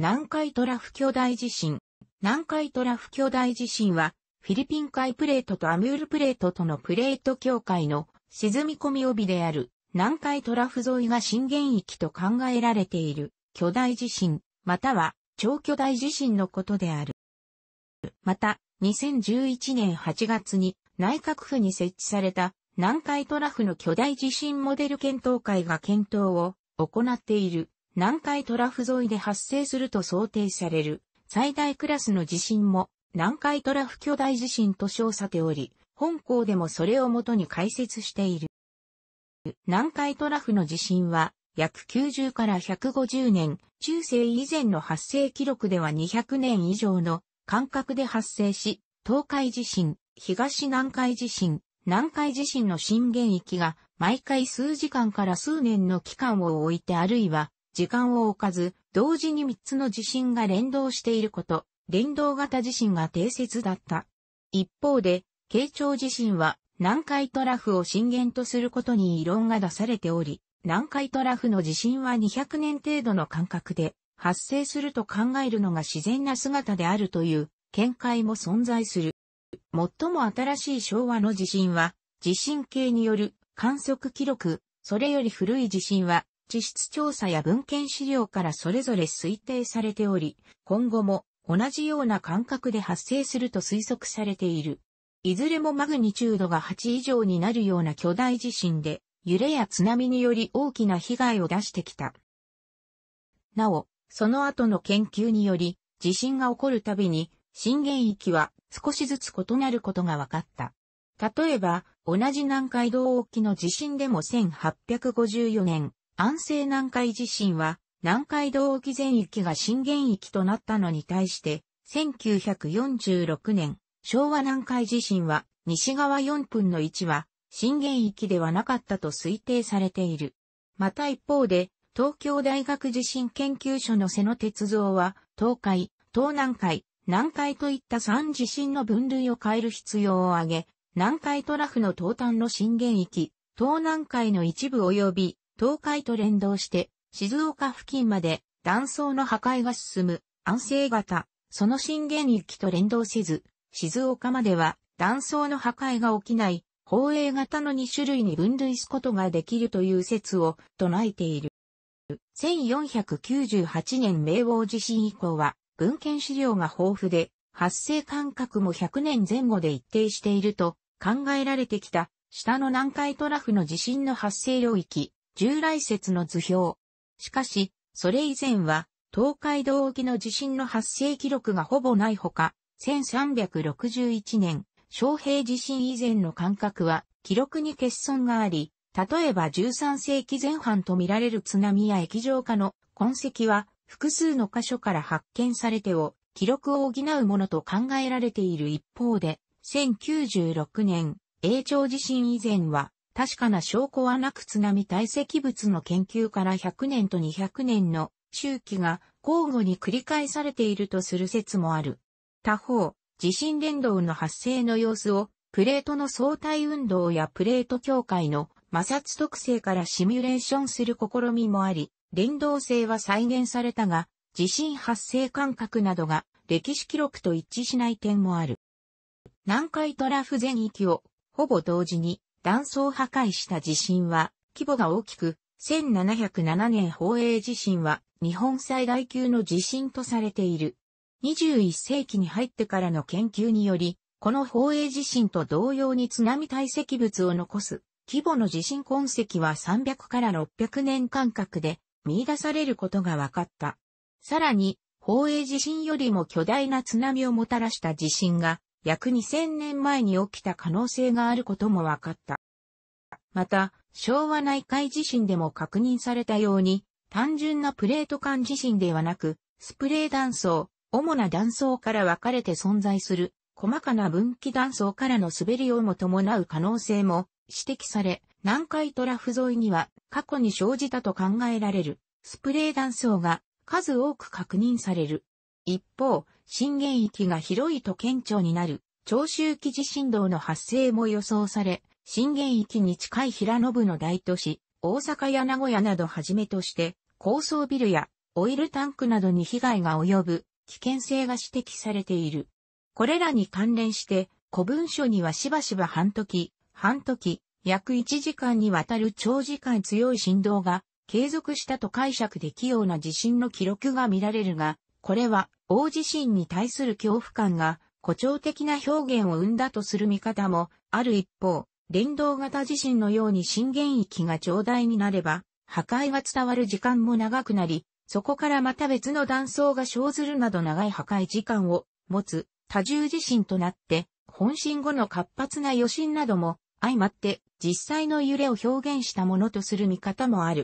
南海トラフ巨大地震。南海トラフ巨大地震は、フィリピン海プレートとアムールプレートとのプレート境界の沈み込み帯である南海トラフ沿いが震源域と考えられている巨大地震、または超巨大地震のことである。また、2011年8月に内閣府に設置された南海トラフの巨大地震モデル検討会が検討を行っている。南海トラフ沿いで発生すると想定される最大クラスの地震も南海トラフ巨大地震と称さており、本校でもそれをもとに解説している。南海トラフの地震は約90から150年、中世以前の発生記録では200年以上の間隔で発生し、東海地震、東南海地震、南海地震の震源域が毎回数時間から数年の期間を置いてあるいは時間を置かず、同時に3つの地震が連動していること、連動型地震が定説だった。一方で、慶長地震は南海トラフを震源とすることに異論が出されており、南海トラフの地震は200年程度の間隔で発生すると考えるのが自然な姿であるという見解も存在する。最も新しい昭和の地震は、地震計による観測記録、それより古い地震は地質調査や文献資料からそれぞれ推定されており、今後も同じような感覚で発生すると推測されている。いずれもマグニチュードが8以上になるような巨大地震で、揺れや津波により大きな被害を出してきた。なお、その後の研究により、地震が起こるたびに、震源域は少しずつ異なることが分かった。例えば、同じ南海道沖の地震でも1854年、安政南海地震は、南海道沖全域が震源域となったのに対して、1946年、昭和南海地震は、西側4分の1は、震源域ではなかったと推定されている。また一方で、東京大学地震研究所の瀬野哲造は、東海、東南海、南海といった3地震の分類を変える必要を挙げ、南海トラフの東端の震源域、東南海の一部及び東海と連動して、静岡付近まで断層の破壊が進む安静型、その震源域と連動せず、静岡までは断層の破壊が起きない、放映型の2種類に分類すことができるという説を唱えている。1498年明王地震以降は、文献資料が豊富で、発生間隔も100年前後で一定していると考えられてきた、下の南海トラフの地震の発生領域、従来説の図表。しかし、それ以前は、東海道沖の地震の発生記録がほぼないほか、1361年、昌平地震以前の間隔は、記録に欠損があり、例えば13世紀前半と見られる津波や液状化の痕跡は、複数の箇所から発見されてを、記録を補うものと考えられている一方で、1096年、永長地震以前は、確かな証拠はなく津波堆積物の研究から100年と200年の周期が交互に繰り返されているとする説もある。他方、地震連動の発生の様子をプレートの相対運動やプレート境界の摩擦特性からシミュレーションする試みもあり、連動性は再現されたが、地震発生感覚などが歴史記録と一致しない点もある。南海トラフ全域をほぼ同時に断層破壊した地震は規模が大きく、1707年宝永地震は日本最大級の地震とされている。21世紀に入ってからの研究により、この宝永地震と同様に津波堆積物を残す規模の地震痕跡は300から600年間隔で見出されることが分かった。さらに、宝永地震よりも巨大な津波をもたらした地震が約2000年前に起きた可能性があることも分かった。また、昭和内海地震でも確認されたように、単純なプレート間地震ではなく、スプレー断層、主な断層から分かれて存在する、細かな分岐断層からの滑りをも伴う可能性も指摘され、南海トラフ沿いには過去に生じたと考えられるスプレー断層が数多く確認される。一方、震源域が広いと顕著になる、長周期地震動の発生も予想され、震源域に近い平野部の大都市、大阪や名古屋などはじめとして、高層ビルやオイルタンクなどに被害が及ぶ危険性が指摘されている。これらに関連して、古文書にはしばしば半時、半時、約1時間にわたる長時間強い振動が継続したと解釈できような地震の記録が見られるが、これは大地震に対する恐怖感が誇張的な表現を生んだとする見方もある一方、連動型地震のように震源域が長大になれば、破壊が伝わる時間も長くなり、そこからまた別の断層が生ずるなど長い破壊時間を持つ多重地震となって、本震後の活発な余震なども相まって実際の揺れを表現したものとする見方もある。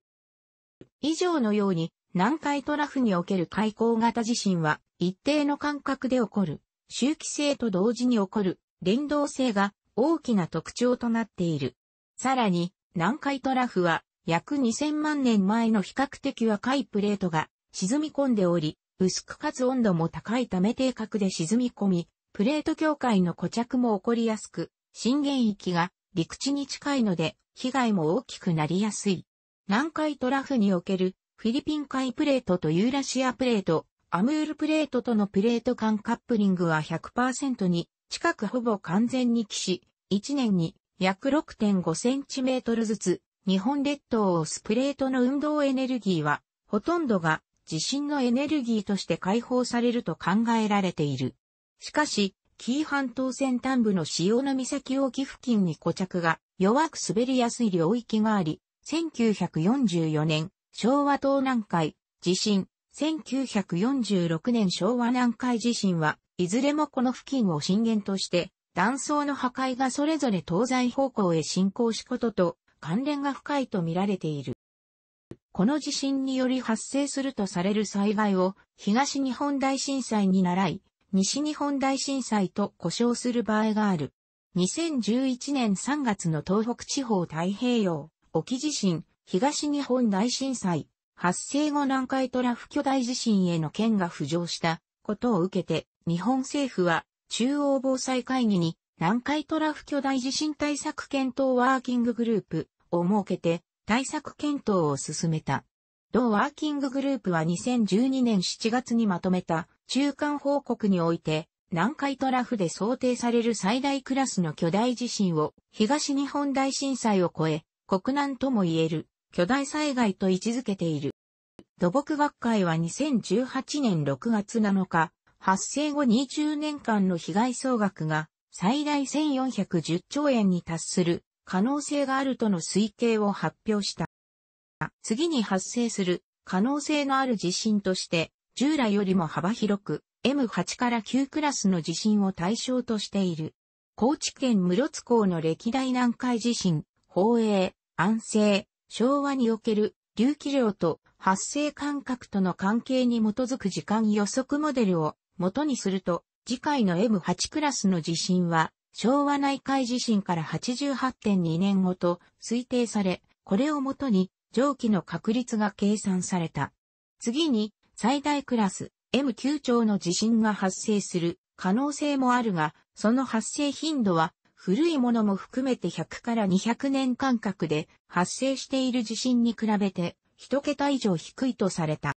以上のように南海トラフにおける海溝型地震は一定の間隔で起こる、周期性と同時に起こる、連動性が大きな特徴となっている。さらに、南海トラフは約2000万年前の比較的若いプレートが沈み込んでおり、薄くかつ温度も高いため定格で沈み込み、プレート境界の固着も起こりやすく、震源域が陸地に近いので、被害も大きくなりやすい。南海トラフにおけるフィリピン海プレートとユーラシアプレート、アムールプレートとのプレート間カップリングは100%に近くほぼ完全に起し、1年に約6.5センチメートルずつ日本列島を押すプレートの運動エネルギーはほとんどが地震のエネルギーとして解放されると考えられている。しかし、紀伊半島先端部の潮の岬沖付近に固着が弱く滑りやすい領域があり、1944年、昭和東南海、地震、1946年昭和南海地震は、いずれもこの付近を震源として、断層の破壊がそれぞれ東西方向へ進行しことと関連が深いと見られている。この地震により発生するとされる災害を東日本大震災に習い、西日本大震災と呼称する場合がある。2011年3月の東北地方太平洋、沖地震、東日本大震災、発生後南海トラフ巨大地震への件が浮上したことを受けて、日本政府は中央防災会議に南海トラフ巨大地震対策検討ワーキンググループを設けて対策検討を進めた。同ワーキンググループは2012年7月にまとめた中間報告において、南海トラフで想定される最大クラスの巨大地震を東日本大震災を超え、国難とも言える巨大災害と位置づけている。土木学会は2018年6月7日、発生後20年間の被害総額が最大1410兆円に達する可能性があるとの推計を発表した。次に発生する可能性のある地震として、従来よりも幅広く M8 から9クラスの地震を対象としている。高知県室津港の歴代南海地震、宝永、安政、昭和における流気量と発生間隔との関係に基づく時間予測モデルを元にすると、次回の M8 クラスの地震は、昭和内海地震から88.2年後と推定され、これをもとに蒸気の確率が計算された。次に、最大クラス M9 兆の地震が発生する可能性もあるが、その発生頻度は古いものも含めて100から200年間隔で発生している地震に比べて1桁以上低いとされた。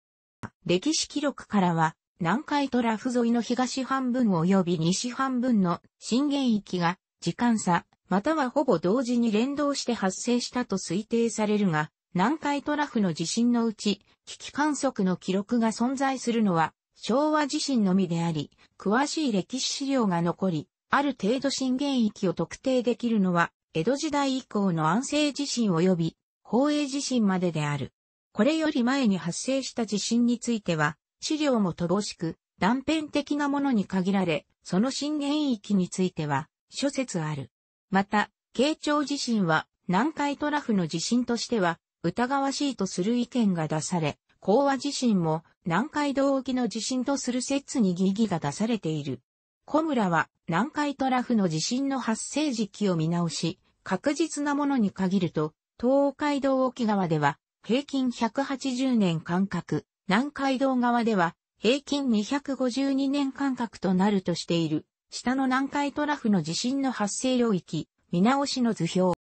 歴史記録からは南海トラフ沿いの東半分及び西半分の震源域が時間差またはほぼ同時に連動して発生したと推定されるが南海トラフの地震のうち危機観測の記録が存在するのは昭和地震のみであり詳しい歴史資料が残りある程度震源域を特定できるのは、江戸時代以降の安政地震及び、宝永地震までである。これより前に発生した地震については、資料も乏しく、断片的なものに限られ、その震源域については、諸説ある。また、慶長地震は、南海トラフの地震としては、疑わしいとする意見が出され、講和地震も、南海道沖の地震とする説に疑義が出されている。小村は南海トラフの地震の発生時期を見直し、確実なものに限ると、東海道沖側では平均180年間隔、南海道側では平均252年間隔となるとしている、下の南海トラフの地震の発生領域、見直しの図表。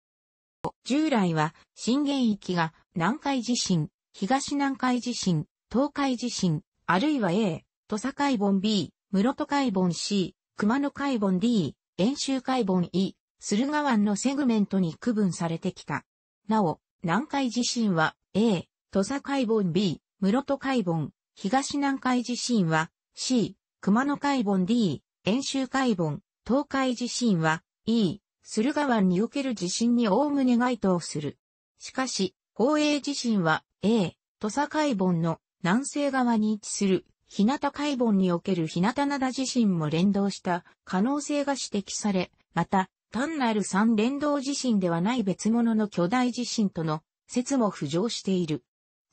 従来は、震源域が南海地震、東南海地震、東海地震、あるいは A、土佐海盆 B、室戸海盆 C、熊野海盆 D、遠州海盆 E、駿河湾のセグメントに区分されてきた。なお、南海地震は A、土佐海盆 B、室戸海盆、東南海地震は C、熊野海盆 D、遠州海盆、東海地震は E、駿河湾における地震に概ね該当する。しかし、宝永地震は A、土佐海盆の南西側に位置する日向海盆における日向灘地震も連動した可能性が指摘され、また、単なる三連動地震ではない別物の巨大地震との説も浮上している。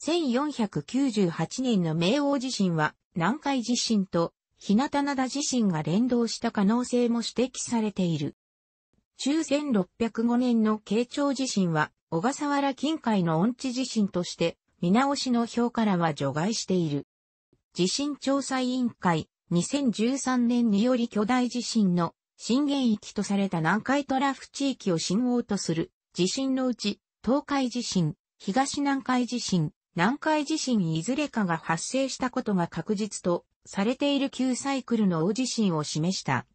1498年の明王地震は南海地震と日向灘地震が連動した可能性も指摘されている。中1605年の慶長地震は小笠原近海の音痴地震として見直しの表からは除外している。地震調査委員会、2013年により巨大地震の震源域とされた南海トラフ地域を震号とする地震のうち、東海地震、東南海地震、南海地震いずれかが発生したことが確実とされている旧サイクルの大地震を示した。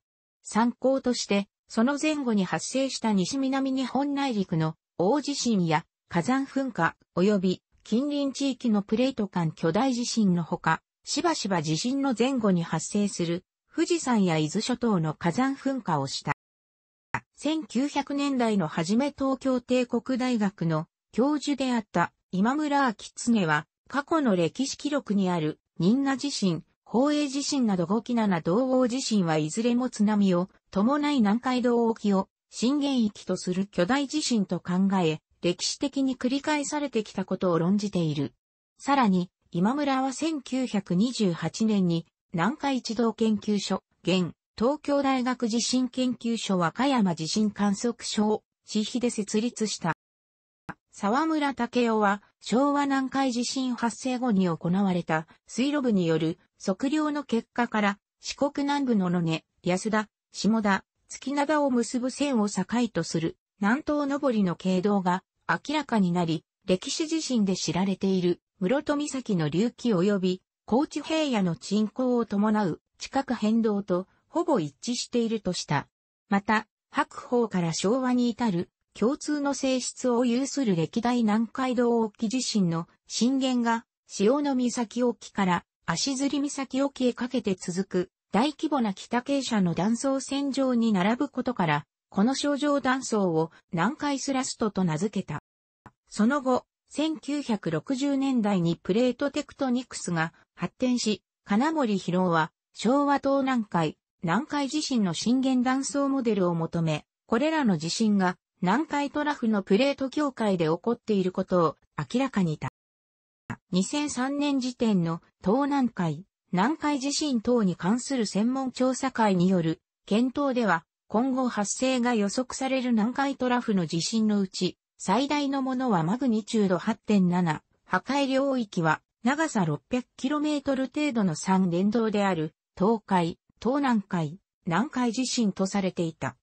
参考として、その前後に発生した西南日本内陸の大地震や火山噴火及び近隣地域のプレート間巨大地震のほか、しばしば地震の前後に発生する富士山や伊豆諸島の火山噴火をした。1900年代の初め東京帝国大学の教授であった今村昭常は過去の歴史記録にある仁和地震、宝永地震など5期7同王地震はいずれも津波を伴い南海道沖を震源域とする巨大地震と考え、歴史的に繰り返されてきたことを論じている。さらに、今村は1928年に南海一同研究所、現、東京大学地震研究所和歌山地震観測所を、私費で設立した。沢村武雄は、昭和南海地震発生後に行われた水路部による測量の結果から、四国南部の野根、安田、下田、月灘を結ぶ線を境とする南東上りの経道が明らかになり、歴史地震で知られている室戸岬の隆起及び高知平野の沈降を伴う地殻変動とほぼ一致しているとした。また、白鵬から昭和に至る共通の性質を有する歴代南海道沖地震の震源が潮の岬沖から足摺岬沖へかけて続く大規模な北傾斜の断層線上に並ぶことから、この症状断層を南海スラストと名付けた。その後、1960年代にプレートテクトニクスが発展し、金森博は昭和東南海、南海地震の震源断層モデルを求め、これらの地震が南海トラフのプレート境界で起こっていることを明らかにた。2003年時点の東南海、南海地震等に関する専門調査会による検討では、今後発生が予測される南海トラフの地震のうち、最大のものはマグニチュード8.7、破壊領域は長さ 600km 程度の3連動である東海、東南海、南海地震とされていた。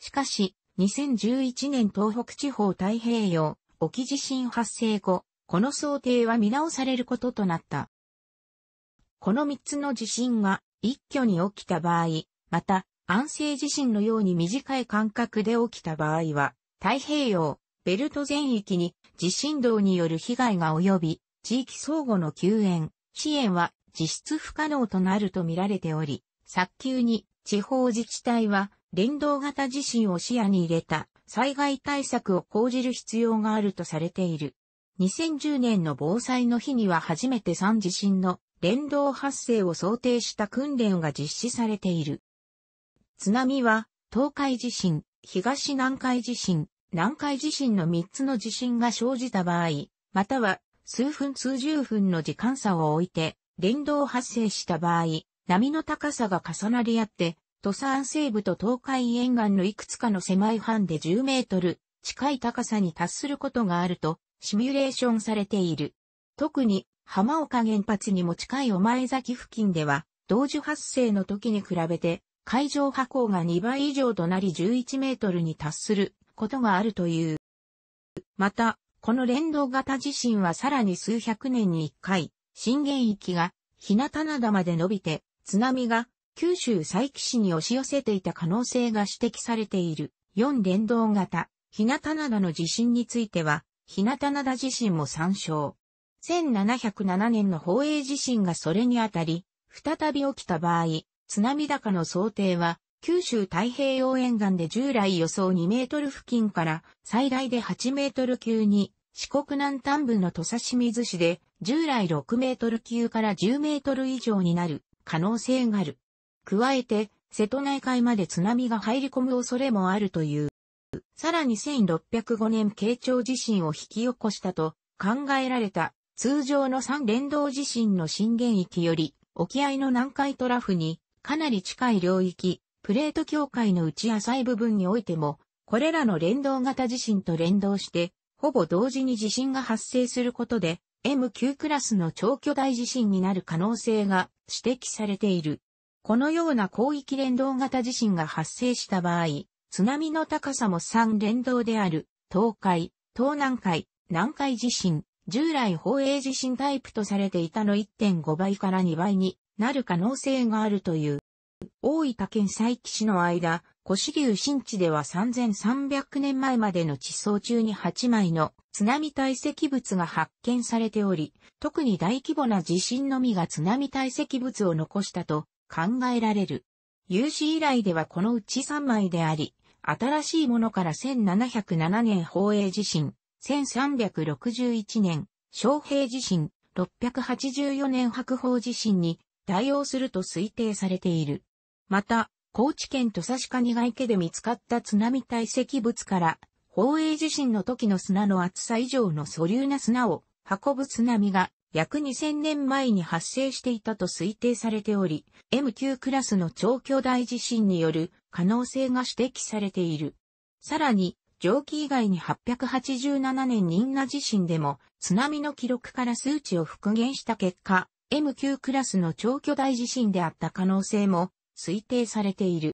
しかし、2011年東北地方太平洋沖地震発生後、この想定は見直されることとなった。この3つの地震が一挙に起きた場合、また安静地震のように短い間隔で起きた場合は、太平洋ベルト全域に地震動による被害が及び、地域相互の救援、支援は実質不可能となると見られており、早急に地方自治体は連動型地震を視野に入れた災害対策を講じる必要があるとされている。2010年の防災の日には初めて3地震の連動発生を想定した訓練が実施されている。津波は東海地震、東南海地震、南海地震の3つの地震が生じた場合、または数分数十分の時間差を置いて連動発生した場合、波の高さが重なり合って、土産西部と東海沿岸のいくつかの狭い範で10メートル近い高さに達することがあるとシミュレーションされている。特に浜岡原発にも近いお前崎付近では同時発生の時に比べて海上波高が2倍以上となり11メートルに達することがあるという。また、この連動型地震はさらに数百年に一回、震源域が日向灘まで伸びて、津波が九州佐伯市に押し寄せていた可能性が指摘されている4連動型、日向灘の地震については、日向灘地震も参照。1707年の宝永地震がそれにあたり、再び起きた場合、津波高の想定は九州太平洋沿岸で従来予想2メートル付近から最大で8メートル級に、四国南端部の土佐清水市で従来6メートル級から10メートル以上になる可能性がある。加えて、瀬戸内海まで津波が入り込む恐れもあるという。さらに1605年慶長地震を引き起こしたと考えられた通常の三連動地震の震源域より沖合の南海トラフにかなり近い領域、プレート境界の内浅い部分においても、これらの連動型地震と連動して、ほぼ同時に地震が発生することで、M9 クラスの超巨大地震になる可能性が指摘されている。このような広域連動型地震が発生した場合、津波の高さも3連動である、東海、東南海、南海地震、従来放映地震タイプとされていたの1.5倍から2倍になる可能性があるという。大分県佐伯市の間、越流新地では3300年前までの地層中に8枚の津波堆積物が発見されており、特に大規模な地震のみが津波堆積物を残したと考えられる。有史以来ではこのうち3枚であり、新しいものから1707年宝永地震、1361年、昌平地震、684年白鳳地震に対応すると推定されている。また、高知県土佐市蟹ヶ池で見つかった津波堆積物から、宝永地震の時の砂の厚さ以上の素粒な砂を運ぶ津波が約2000年前に発生していたと推定されており、m 級クラスの超巨大地震による可能性が指摘されている。さらに、蒸気以外に887年忍那地震でも津波の記録から数値を復元した結果、m 級クラスの超巨大地震であった可能性も推定されている。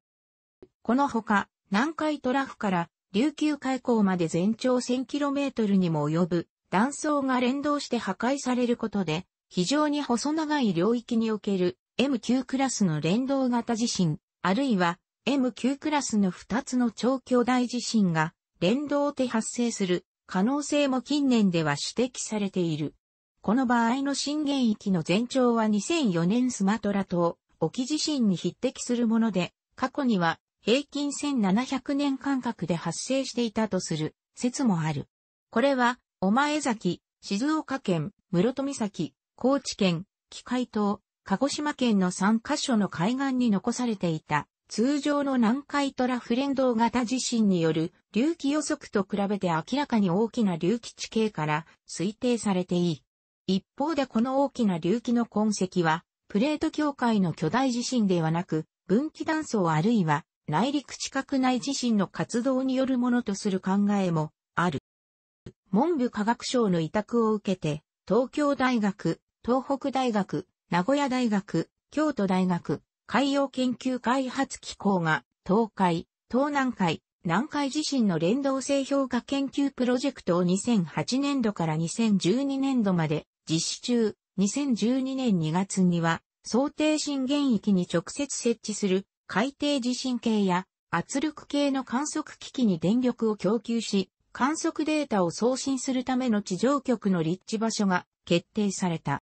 このほか、南海トラフから琉球海溝まで全長 1000km にも及ぶ断層が連動して破壊されることで、非常に細長い領域における M9 クラスの連動型地震、あるいは M9 クラスの2つの超巨大地震が連動で発生する可能性も近年では指摘されている。この場合の震源域の全長は2004年スマトラ島、沖地震に匹敵するもので、過去には平均1700年間隔で発生していたとする説もある。これは、お前崎、静岡県、室戸岬、高知県、機械島、鹿児島県の3カ所の海岸に残されていた、通常の南海トラフ連動型地震による隆起予測と比べて明らかに大きな隆起地形から推定されていい。一方でこの大きな隆起の痕跡はプレート境界の巨大地震ではなく、分岐断層あるいは内陸地殻内地震の活動によるものとする考えもある。文部科学省の委託を受けて、東京大学、東北大学、名古屋大学、京都大学、海洋研究開発機構が、東海、東南海、南海地震の連動性評価研究プロジェクトを2008年度から2012年度まで実施中、2012年2月には、想定震源域に直接設置する海底地震計や圧力計の観測機器に電力を供給し、観測データを送信するための地上局の立地場所が決定された。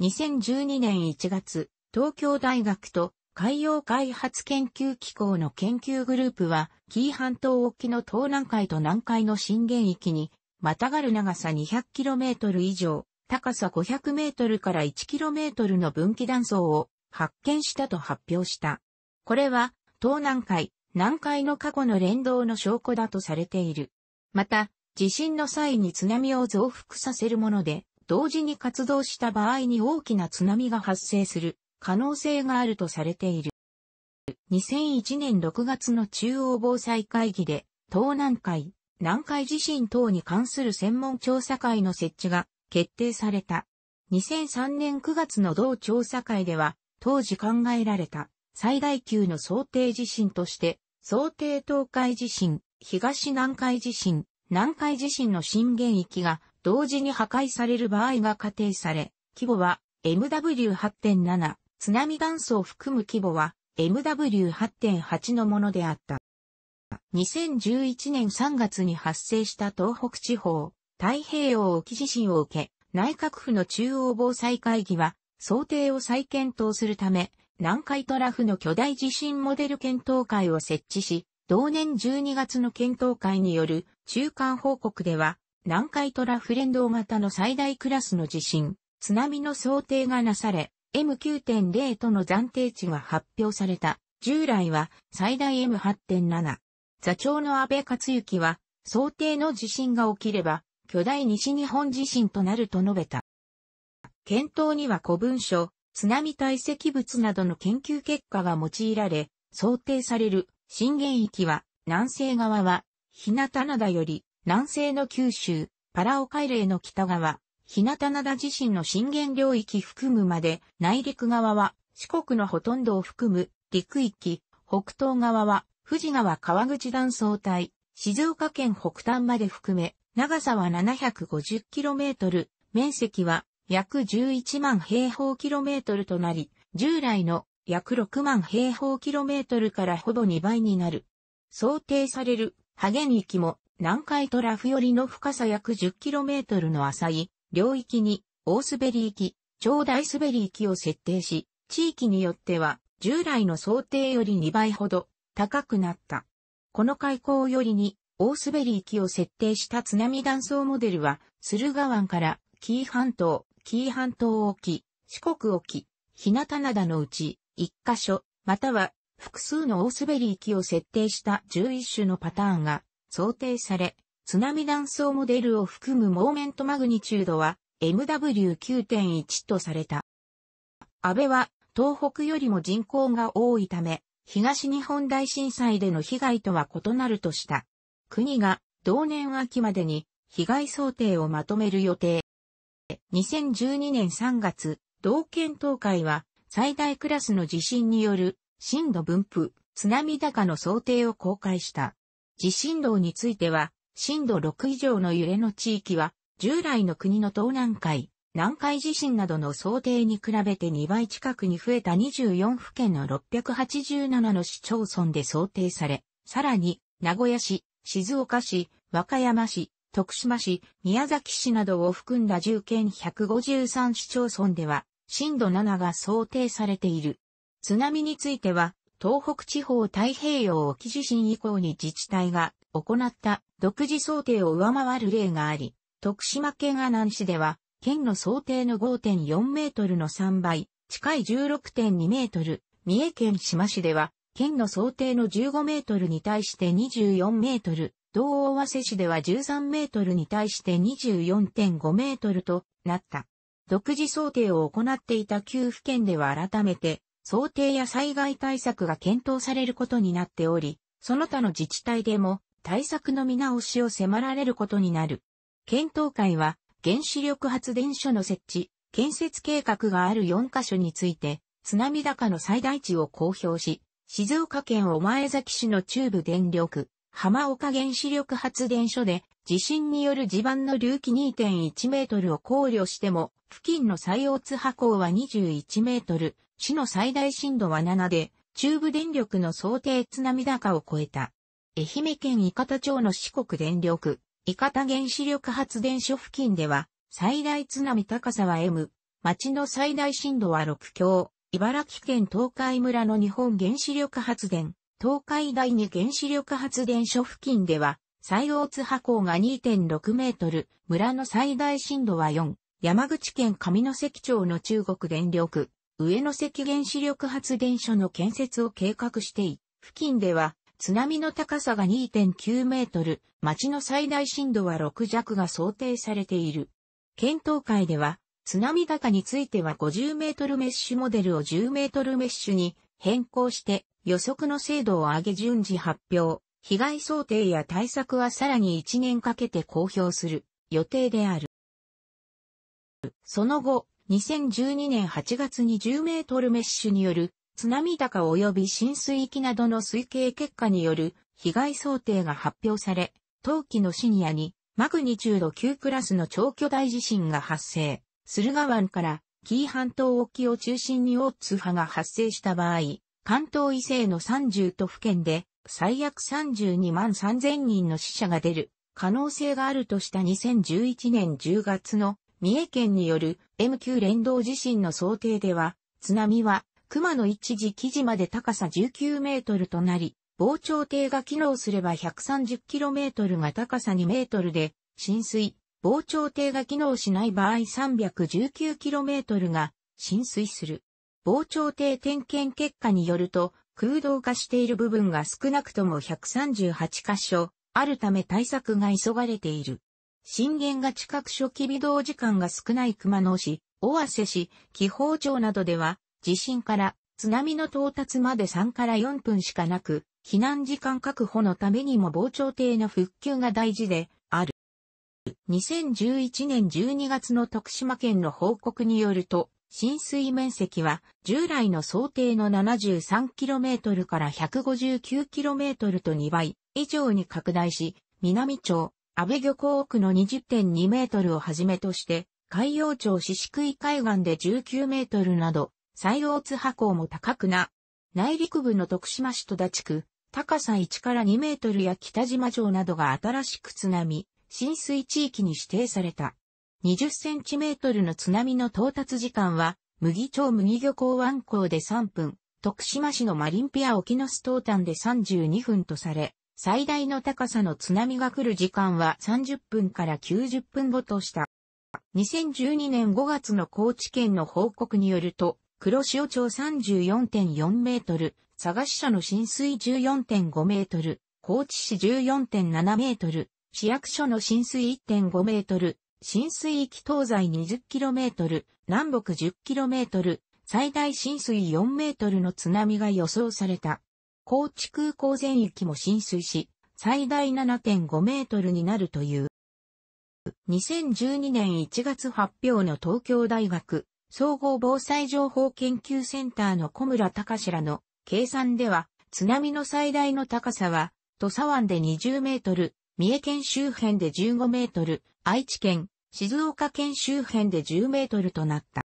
2012年1月、東京大学と海洋開発研究機構の研究グループは、紀伊半島沖の東南海と南海の震源域に、またがる長さ 200km 以上、高さ500メートルから1キロメートルの分岐断層を発見したと発表した。これは、東南海、南海の過去の連動の証拠だとされている。また、地震の際に津波を増幅させるもので、同時に活動した場合に大きな津波が発生する可能性があるとされている。2001年6月の中央防災会議で、東南海、南海地震等に関する専門調査会の設置が決定された。2003年9月の同調査会では、当時考えられた最大級の想定地震として、想定東海地震、東南海地震、南海地震の震源域が同時に破壊される場合が仮定され、規模は MW8.7、津波元層を含む規模は MW8.8 のものであった。2011年3月に発生した東北地方太平洋沖地震を受け、内閣府の中央防災会議は、想定を再検討するため、南海トラフの巨大地震モデル検討会を設置し、同年12月の検討会による中間報告では、南海トラフ連動型の最大クラスの地震、津波の想定がなされ、M9.0 との暫定値が発表された。従来は最大 M8.7。座長の安倍克行は、想定の地震が起きれば、巨大西日本地震となると述べた。検討には古文書、津波堆積物などの研究結果が用いられ、想定される震源域は、南西側は、日向灘より、南西の九州、パラオ海嶺の北側、日向灘地震の震源領域含むまで、内陸側は、四国のほとんどを含む、陸域、北東側は、富士川川口断層帯、静岡県北端まで含め、長さは 750km、面積は約11万平方キロメートルとなり、従来の約6万平方キロメートルからほぼ2倍になる。想定されるハゲン域も南海トラフ寄りの深さ約 10km の浅い領域に大滑り域、超大滑り域を設定し、地域によっては従来の想定より2倍ほど高くなった。この開口よりに大滑り域を設定した津波断層モデルは、駿河湾から紀伊半島、紀伊半島沖、四国沖、日向灘のうち、一箇所、または複数の大滑り域を設定した11種のパターンが想定され、津波断層モデルを含むモーメントマグニチュードは MW9.1 とされた。安倍は東北よりも人口が多いため、東日本大震災での被害とは異なるとした。国が同年秋までに被害想定をまとめる予定。2012年3月、同県東海は最大クラスの地震による震度分布、津波高の想定を公開した。地震動については、震度6以上の揺れの地域は、従来の国の東南海、南海地震などの想定に比べて2倍近くに増えた24府県の687の市町村で想定され、さらに、名古屋市、静岡市、和歌山市、徳島市、宮崎市などを含んだ10県153市町村では、震度7が想定されている。津波については、東北地方太平洋沖地震以降に自治体が行った独自想定を上回る例があり、徳島県阿南市では、県の想定の5.4メートルの3倍、近い16.2メートル、三重県島市では県の想定の15メートルに対して24メートル、同大和瀬市では13メートルに対して24.5メートルとなった。独自想定を行っていた旧府県では改めて、想定や災害対策が検討されることになっており、その他の自治体でも対策の見直しを迫られることになる。検討会は原子力発電所の設置、建設計画がある4カ所について、津波高の最大値を公表し、静岡県御前崎市の中部電力、浜岡原子力発電所で、地震による地盤の隆起2.1メートルを考慮しても、付近の最大津波高は21メートル、市の最大震度は7で、中部電力の想定津波高を超えた。愛媛県伊方町の四国電力、伊方原子力発電所付近では、最大津波高さは M、町の最大震度は6強、茨城県東海村の日本原子力発電、東海第二原子力発電所付近では、最大津波高が2.6メートル、村の最大震度は4、山口県上関町の中国電力、上関原子力発電所の建設を計画してい、付近では、津波の高さが2.9メートル、町の最大震度は6弱が想定されている。検討会では、津波高については50メートルメッシュモデルを10メートルメッシュに変更して予測の精度を上げ順次発表。被害想定や対策はさらに1年かけて公表する予定である。その後、2012年8月に10メートルメッシュによる津波高及び浸水域などの推計結果による被害想定が発表され、冬季のシニアにマグニチュード9クラスの超巨大地震が発生。駿河湾から紀伊半島沖を中心にオ津ツ波が発生した場合、関東以西の30都府県で最悪32万3000人の死者が出る可能性があるとした2011年10月の三重県による m 級連動地震の想定では、津波は熊野一時記事まで高さ19メートルとなり、防潮堤が機能すれば1 3 0トルが高さ2メートルで、浸水、防潮堤が機能しない場合 319km が浸水する。防潮堤点検結果によると、空洞化している部分が少なくとも138箇所、あるため対策が急がれている。震源が近く初期微動時間が少ない熊野市、尾鷲市、紀宝町などでは、地震から津波の到達まで3から4分しかなく、避難時間確保のためにも防潮堤の復旧が大事で、2011年12月の徳島県の報告によると、浸水面積は従来の想定の 73km から 159km と2倍以上に拡大し、南町、安倍漁港奥の20.2メートルをはじめとして、海洋町四宿井海岸で19メートルなど、最大津波高も高くな、内陸部の徳島市戸田地区、高さ1から2メートルや北島城などが新しく津波、浸水地域に指定された。20センチメートルの津波の到達時間は、麦町麦漁港湾港で3分、徳島市のマリンピア沖ノス東端で32分とされ、最大の高さの津波が来る時間は30分から90分後とした。2012年5月の高知県の報告によると、黒潮町34.4メートル、佐賀市社の浸水14.5メートル、高知市14.7メートル、市役所の浸水1.5メートル、浸水域東西20キロメートル、南北10キロメートル、最大浸水4メートルの津波が予想された。高知空港全域も浸水し、最大7.5メートルになるという。2012年1月発表の東京大学総合防災情報研究センターの小村隆らの計算では、津波の最大の高さは、土佐湾で20メートル、三重県周辺で15メートル、愛知県、静岡県周辺で10メートルとなった。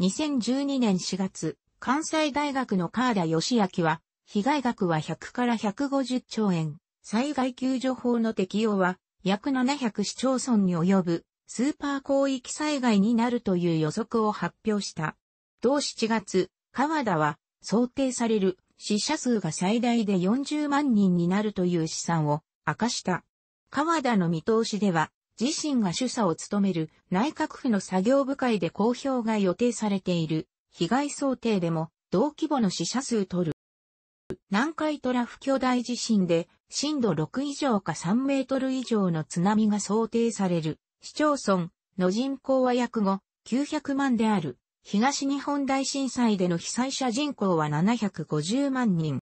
2012年4月、関西大学の河田義明は、被害額は100から150兆円、災害救助法の適用は、約700市町村に及ぶ、スーパー広域災害になるという予測を発表した。同7月、河田は、想定される死者数が最大で40万人になるという試算を明かした。川田の見通しでは、自身が主査を務める内閣府の作業部会で公表が予定されている被害想定でも同規模の死者数取る。南海トラフ巨大地震で震度6以上か3メートル以上の津波が想定される市町村の人口は約5、900万である。東日本大震災での被災者人口は750万人。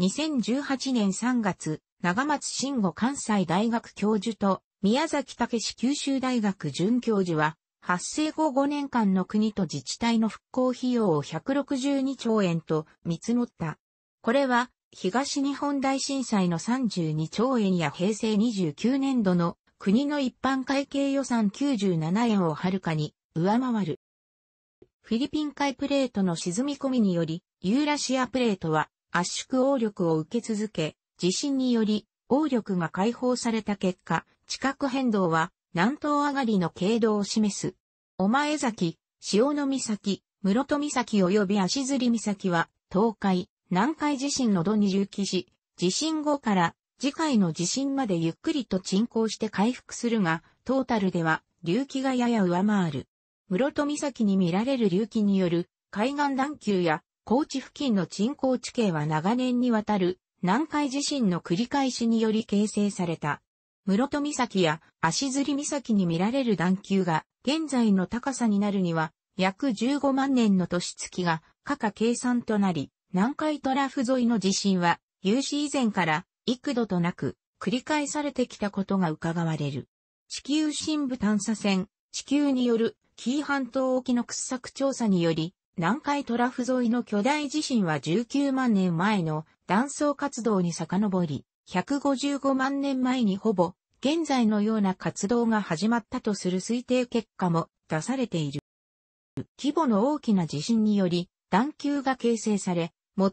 2018年3月、長松慎吾関西大学教授と、宮崎武史九州大学准教授は、発生後5年間の国と自治体の復興費用を162兆円と見積もった。これは、東日本大震災の32兆円や平成29年度の国の一般会計予算97円をはるかに上回る。フィリピン海プレートの沈み込みにより、ユーラシアプレートは圧縮応力を受け続け、地震により、応力が解放された結果、地殻変動は南東上がりの経度を示す。お前崎、潮の岬、室戸岬及び足摺岬は、東海、南海地震の度に隆起し、地震後から次回の地震までゆっくりと沈降して回復するが、トータルでは隆起がやや上回る。室戸岬に見られる隆起による海岸段丘や高地付近の沈降地形は長年にわたる南海地震の繰り返しにより形成された。室戸岬や足摺岬に見られる段丘が現在の高さになるには約15万年の年月が過去計算となり、南海トラフ沿いの地震は有史以前から幾度となく繰り返されてきたことが伺われる。地球深部探査船、地球による紀伊半島沖の掘削調査により、南海トラフ沿いの巨大地震は19万年前の断層活動に遡り、155万年前にほぼ、現在のような活動が始まったとする推定結果も出されている。規模の大きな地震により、断球が形成され、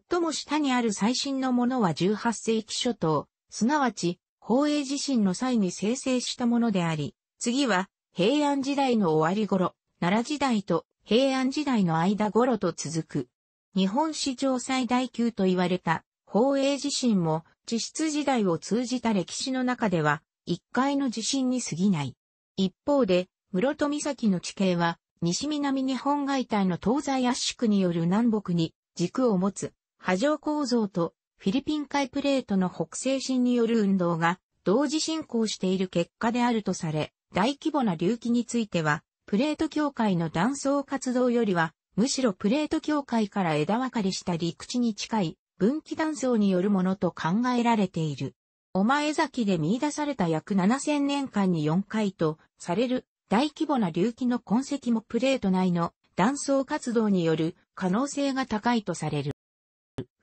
最も下にある最新のものは18世紀初頭、すなわち、宝永地震の際に生成したものであり、次は、平安時代の終わり頃、奈良時代と平安時代の間頃と続く。日本史上最大級と言われた宝永地震も地質時代を通じた歴史の中では一回の地震に過ぎない。一方で、室戸岬の地形は西南日本外帯の東西圧縮による南北に軸を持つ波状構造とフィリピン海プレートの北西進による運動が同時進行している結果であるとされ、大規模な隆起については、プレート境界の断層活動よりは、むしろプレート境界から枝分かれした陸地に近い分岐断層によるものと考えられている。お前崎で見出された約7000年間に4回とされる大規模な隆起の痕跡もプレート内の断層活動による可能性が高いとされる。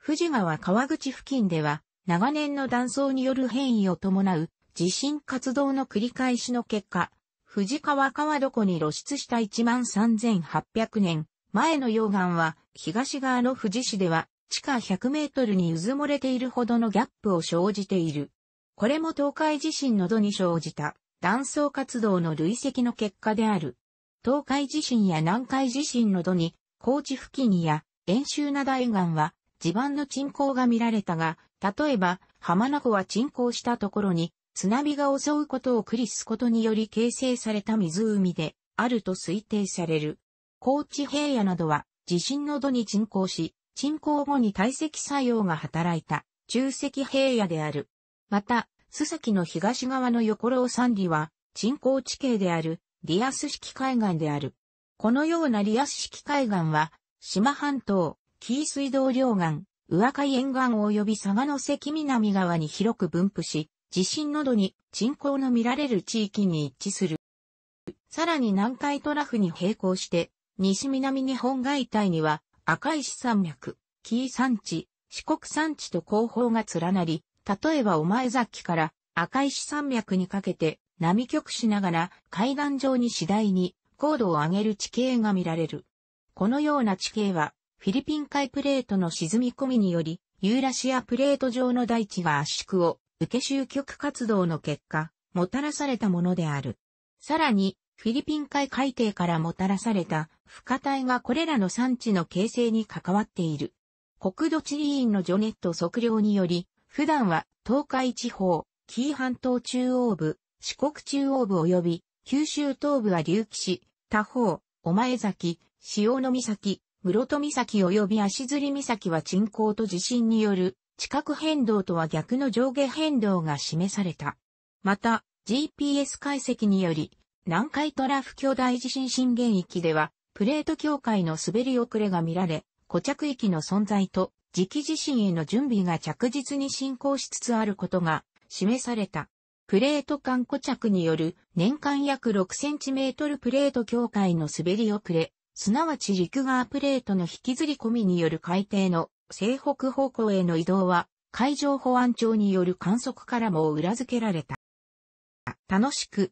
富士川川口付近では長年の断層による変異を伴う地震活動の繰り返しの結果、富士川川床に露出した1万3800年前の溶岩は東側の富士市では地下100メートルにうずもれているほどのギャップを生じている。これも東海地震の度に生じた断層活動の累積の結果である。東海地震や南海地震の度に、高知付近や遠州な大岩は地盤の沈降が見られたが、例えば浜名湖は沈降したところに津波が襲うことをりリすことにより形成された湖であると推定される。高知平野などは地震の度に沈降し、沈降後に堆積作用が働いた中石平野である。また、須崎の東側の横老山里は、沈降地形であるリアス式海岸である。このようなリアス式海岸は、島半島、紀伊水道両岸、上海沿岸及び佐賀の関南側に広く分布し、地震などに沈降の見られる地域に一致する。さらに南海トラフに並行して、西南日本外帯には赤石山脈、紀伊山地、四国山地と後方が連なり、例えばお前崎から赤石山脈にかけて波曲しながら海岸上に次第に高度を上げる地形が見られる。このような地形はフィリピン海プレートの沈み込みによりユーラシアプレート上の大地が圧縮を受け集局活動の結果、もたらされたものである。さらに、フィリピン海海底からもたらされた不可体がこれらの産地の形成に関わっている。国土地理院のジョネット測量により、普段は東海地方、紀伊半島中央部、四国中央部及び九州東部は隆起し、他方、お前崎、潮の岬、室戸岬及び足摺岬は沈降と地震による地殻変動とは逆の上下変動が示された。また、GPS 解析により、南海トラフ巨大地震震源域では、プレート境界の滑り遅れが見られ、固着域の存在と、磁気地震への準備が着実に進行しつつあることが示された。プレート間固着による年間約6トルプレート境界の滑り遅れ、すなわち陸側プレートの引きずり込みによる海底の西北方向への移動は、海上保安庁による観測からも裏付けられた。楽しく